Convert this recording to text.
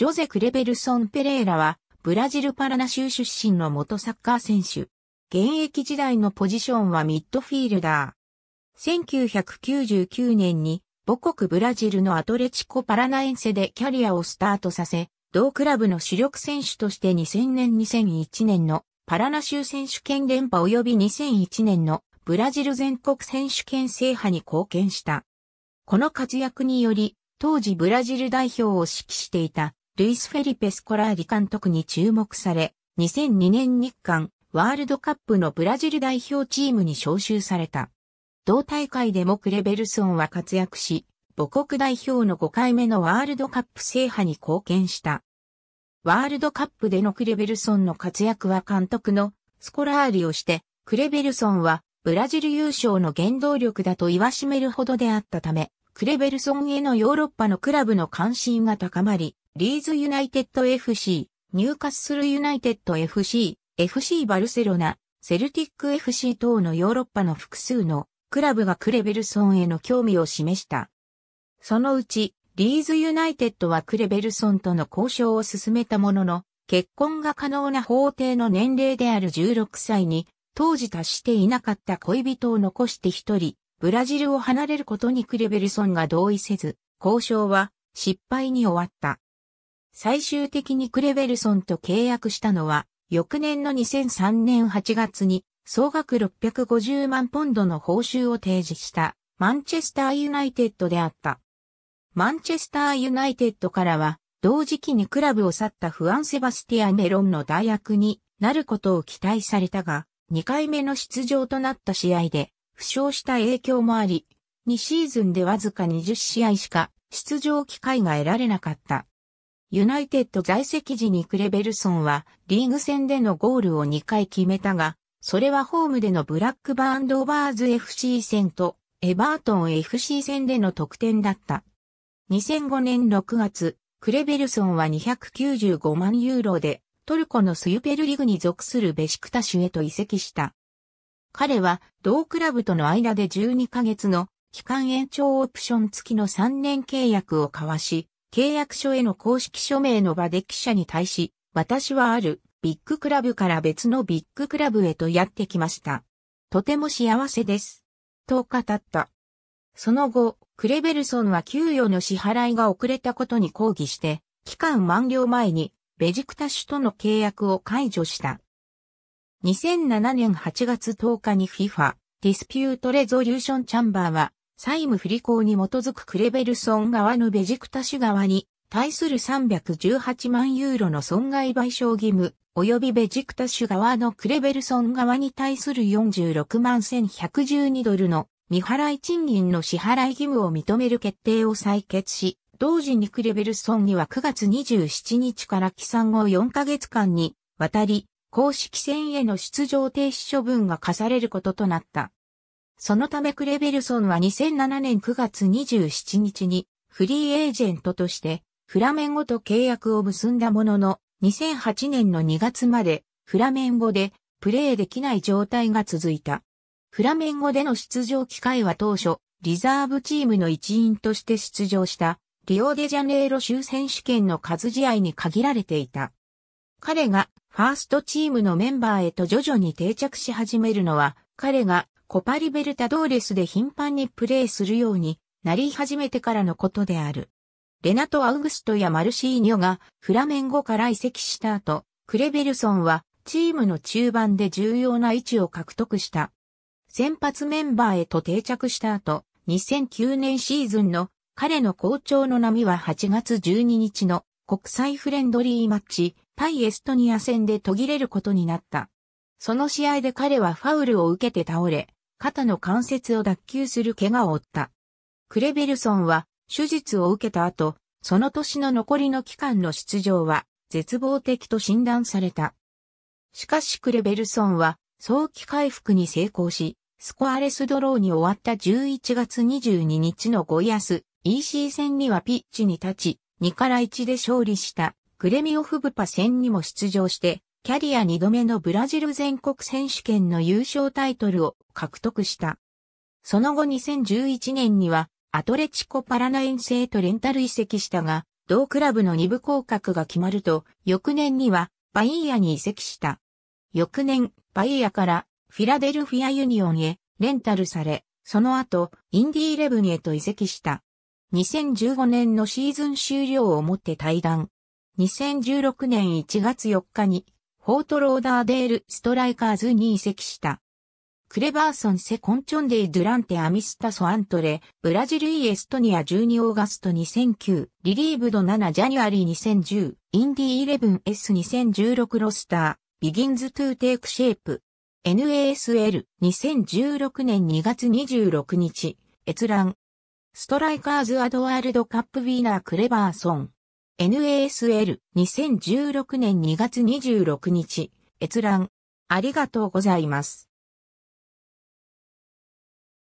ジョゼ・クレベルソン・ペレーラは、ブラジルパラナ州出身の元サッカー選手。現役時代のポジションはミッドフィールダー。1999年に母国ブラジルのアトレチコ・パラナエンセでキャリアをスタートさせ、同クラブの主力選手として2000年2001年のパラナ州選手権連覇及び2001年のブラジル全国選手権制覇に貢献した。この活躍により、当時ブラジル代表を指揮していたルイス・フェリペスコラーリ監督に注目され、2002年日韓ワールドカップのブラジル代表チームに招集された。同大会でもクレベルソンは活躍し、母国代表の5回目のワールドカップ制覇に貢献した。ワールドカップでのクレベルソンの活躍は監督のスコラーリをして、クレベルソンはブラジル優勝の原動力だと言わしめるほどであったため、クレベルソンへのヨーロッパのクラブの関心が高まり、リーズユナイテッド FC、ニューカッスルユナイテッド FC、FC バルセロナ、セルティック FC 等のヨーロッパの複数のクラブがクレベルソンへの興味を示した。そのうち、リーズユナイテッドはクレベルソンとの交渉を進めたものの、結婚が可能な法定の年齢である16歳に、当時達していなかった恋人を残して一人、ブラジルを離れることにクレベルソンが同意せず、交渉は失敗に終わった。最終的にクレベルソンと契約したのは、翌年の2003年8月に、総額650万ポンドの報酬を提示したマンチェスターユナイテッドであった。マンチェスターユナイテッドからは、同時期にクラブを去ったフアン・セバスティア・メロンの代役になることを期待されたが、2回目の出場となった試合で、負傷した影響もあり、2シーズンでわずか20試合しか出場機会が得られなかった。ユナイテッド在籍時にクレベルソンはリーグ戦でのゴールを2回決めたが、それはホームでのブラックバーンドーバーズ FC 戦とエバートン FC 戦での得点だった。2005年6月、クレベルソンは295万ユーロでトルコのスユペルリグに属するベシクタシュへと移籍した。彼は同クラブとの間で12ヶ月の期間延長オプション付きの3年契約を交わし、契約書への公式署名の場で記者に対し、私はあるビッグクラブから別のビッグクラブへとやってきました。とても幸せです。と語った。その後、クレベルソンは給与の支払いが遅れたことに抗議して、期間満了前にベジクタシュとの契約を解除した。2007年8月10日に FIFA ディスピュートレゾリューションチャンバーは債務不履行に基づくクレベルソン側のベジクタシュ側に対する318万ユーロの損害賠償義務及びベジクタシュ側のクレベルソン側に対する46万1112ドルの未払い賃金の支払い義務を認める決定を採決し、同時にクレベルソンには9月27日から起産後4ヶ月間に渡り公式戦への出場停止処分が課されることとなった。そのためクレベルソンは2007年9月27日にフリーエージェントとしてフラメンゴと契約を結んだものの2008年の2月までフラメンゴでプレーできない状態が続いた。フラメンゴでの出場機会は当初リザーブチームの一員として出場したリオデジャネイロ州選手権の数試合に限られていた。彼がファーストチームのメンバーへと徐々に定着し始めるのは、彼がコパリベルタドーレスで頻繁にプレーするようになり始めてからのことである。レナト・アウグストやマルシーニョがフラメンゴから移籍した後、クレベルソンはチームの中盤で重要な位置を獲得した。先発メンバーへと定着した後、2009年シーズンの彼の好調の波は8月12日の国際フレンドリーマッチ対エストニア戦で途切れることになった。その試合で彼はファウルを受けて倒れ、肩の関節を脱臼する怪我を負った。クレベルソンは手術を受けた後、その年の残りの期間の出場は絶望的と診断された。しかしクレベルソンは早期回復に成功し、スコアレスドローに終わった11月22日の5安 EC 戦にはピッチに立ち、2から1で勝利した。グレミオフブパ戦にも出場して、キャリア2度目のブラジル全国選手権の優勝タイトルを獲得した。その後2011年には、アトレチコパラナエンセへとレンタル移籍したが、同クラブの2部降格が決まると、翌年には、バイヤに移籍した。翌年、バイヤから、フィラデルフィアユニオンへ、レンタルされ、その後、インディーレブンへと移籍した。2015年のシーズン終了をもって退団。2016年1月4日に、フォートローダーデールストライカーズに移籍した。クレバーソンセコンチョンデイ・ドゥランテ・アミスタソ・アントレ、ブラジル・イ・エストニア12オーガスト2009、リリーブド7ジャニュアリー2010、インディイレブン・ s 2 0 1 6ロスター、ビギンズ・トゥ・テイク・シェイプ、NASL2016 年2月26日、閲覧。ストライカーズ・アドワールドカップ・ウィーナー・クレバーソン。NASL2016 年2月26日、閲覧。ありがとうございます。